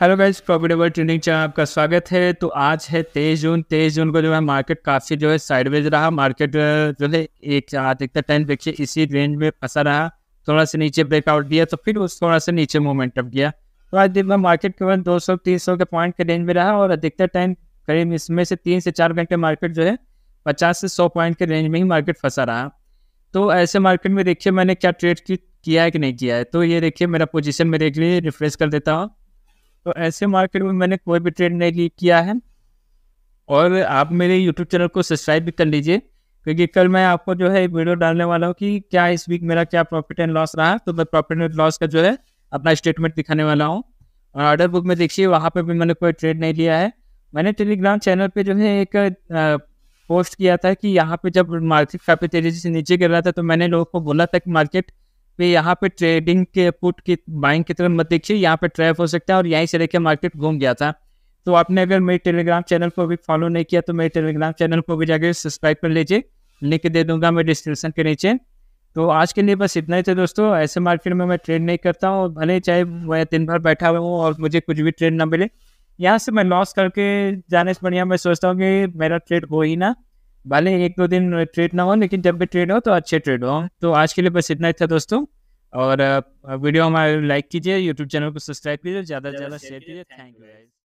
hello guys profitable trading channel आपका स्वागत है तो आज है तेईस जून तेईस जून को जो है मार्केट काफ़ी जो है साइडवेज रहा मार्केट जो है एक अधिकतर टाइम देखिए इसी रेंज में फंसा रहा थोड़ा सा नीचे ब्रेकआउट दिया तो फिर उस थोड़ा सा नीचे अप दिया तो आज दिन में मार्केट केवल दो सौ तीन सौ के पॉइंट के रेंज में रहा और अधिकतर टाइम करीब इसमें से तीन से चार घंटे मार्केट जो है पचास से सौ पॉइंट के रेंज में ही मार्केट फंसा रहा तो ऐसे मार्केट में देखिए मैंने क्या ट्रेड किया है कि नहीं किया है तो ये देखिए मेरा पोजिशन मेरे लिए रिफ्रेश कर देता हूँ तो ऐसे मार्केट में मैंने कोई भी ट्रेड नहीं किया है और आप मेरे यूट्यूब चैनल को सब्सक्राइब भी कर लीजिए क्योंकि कल मैं आपको जो है वीडियो डालने वाला हूँ कि क्या इस वीक मेरा क्या प्रॉफिट एंड लॉस रहा तो मैं प्रॉफिट एंड लॉस का जो है अपना स्टेटमेंट दिखाने वाला हूँ और ऑर्डर बुक में देखिए वहाँ पर भी मैंने कोई ट्रेड नहीं लिया है मैंने टेलीग्राम चैनल पर जो है एक पोस्ट किया था कि यहाँ पर जब मार्केट काफ़ी तेज़ी से नीचे गिर रहा था तो मैंने लोगों को बोला था कि मार्केट कि यहाँ पे ट्रेडिंग के पुट की बाइंग की तरफ मत देखिए यहाँ पे ट्रैप हो सकता है और यहीं से लेके मार्केट घूम गया था तो आपने अगर मेरे टेलीग्राम चैनल को भी फॉलो नहीं किया तो मेरे टेलीग्राम चैनल को भी जाके सब्सक्राइब कर लीजिए लिंक दे दूंगा मैं डिस्क्रिप्शन के नीचे तो आज के लिए बस इतना ही था दोस्तों ऐसे मार्केट में मैं ट्रेड नहीं करता हूँ भले चाहे मैं दिन भर बैठा हुआ हूँ और मुझे कुछ भी ट्रेड ना मिले यहाँ से मैं लॉस करके जाने से बढ़िया मैं सोचता हूँ कि मेरा ट्रेड हो ही ना भले एक दो दिन ट्रेड ना हो लेकिन जब भी ट्रेड हो तो अच्छे ट्रेड हो तो आज के लिए बस इतना ही था दोस्तों और वीडियो हमारे लाइक कीजिए यूट्यूब चैनल को सब्सक्राइब कीजिए ज़्यादा से ज़्यादा शेयर कीजिए थैंक यू